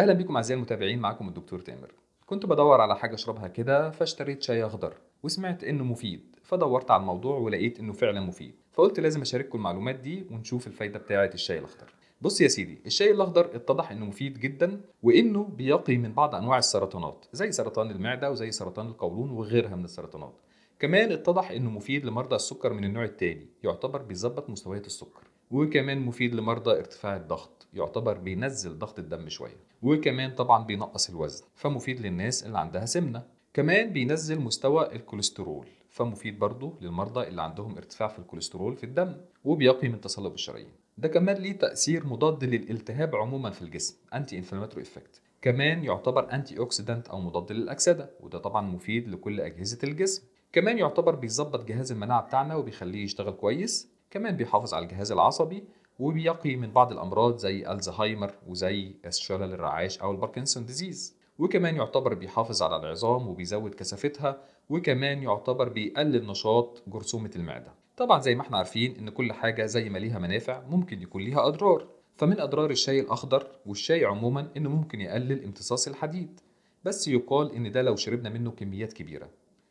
اهلا بيكم اعزائي المتابعين معاكم الدكتور تامر كنت بدور على حاجه اشربها كده فاشتريت شاي اخضر وسمعت انه مفيد فدورت على الموضوع ولقيت انه فعلا مفيد فقلت لازم اشارككم المعلومات دي ونشوف الفايده بتاعه الشاي الاخضر بص يا سيدي الشاي الاخضر اتضح انه مفيد جدا وانه بيقي من بعض انواع السرطانات زي سرطان المعده وزي سرطان القولون وغيرها من السرطانات كمان اتضح انه مفيد لمرضى السكر من النوع الثاني يعتبر بيظبط مستويات السكر وكمان مفيد لمرضى ارتفاع الضغط يعتبر بينزل ضغط الدم شويه وكمان طبعا بينقص الوزن فمفيد للناس اللي عندها سمنه كمان بينزل مستوى الكوليسترول فمفيد برضه للمرضى اللي عندهم ارتفاع في الكوليسترول في الدم وبيقي من تصلب الشرايين ده كمان ليه تاثير مضاد للالتهاب عموما في الجسم انتي انفلاماتوري افكت كمان يعتبر انتي اوكسيدنت او مضاد للاكسده وده طبعا مفيد لكل اجهزه الجسم كمان يعتبر بيظبط جهاز المناعه بتاعنا وبيخليه يشتغل كويس كمان بيحافظ على الجهاز العصبي وبيقي من بعض الامراض زي الزهايمر وزي الشلل الرعاش او الباركنسون ديزيز وكمان يعتبر بيحافظ على العظام وبيزود كثافتها وكمان يعتبر بيقلل نشاط جرثومه المعده طبعا زي ما احنا عارفين ان كل حاجه زي ما ليها منافع ممكن يكون ليها اضرار فمن اضرار الشاي الاخضر والشاي عموما انه ممكن يقلل امتصاص الحديد بس يقال ان ده لو شربنا منه كميات كبيره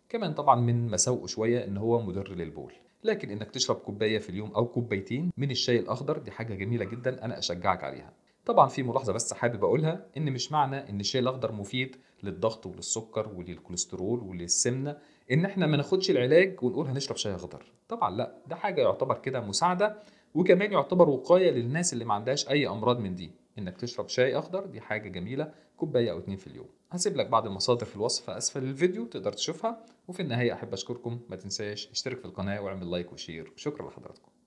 كمان طبعا من مساوئه شويه ان هو مضر للبول لكن انك تشرب كوبايه في اليوم او كوبايتين من الشاي الاخضر دي حاجه جميله جدا انا اشجعك عليها طبعا في ملاحظه بس حابب اقولها ان مش معنى ان الشاي الاخضر مفيد للضغط وللسكر وللكوليسترول وللسمنه ان احنا ما ناخدش العلاج ونقول هنشرب شاي اخضر طبعا لا ده حاجه يعتبر كده مساعده وكمان يعتبر وقايه للناس اللي ما عندهاش اي امراض من دي انك تشرب شاي اخضر دي حاجه جميله كوبايه او اتنين في اليوم هسيب لك بعض المصادر في الوصف اسفل الفيديو تقدر تشوفها وفي النهايه احب اشكركم ما تنساش اشترك في القناه واعمل لايك وشير شكرا لحضراتكم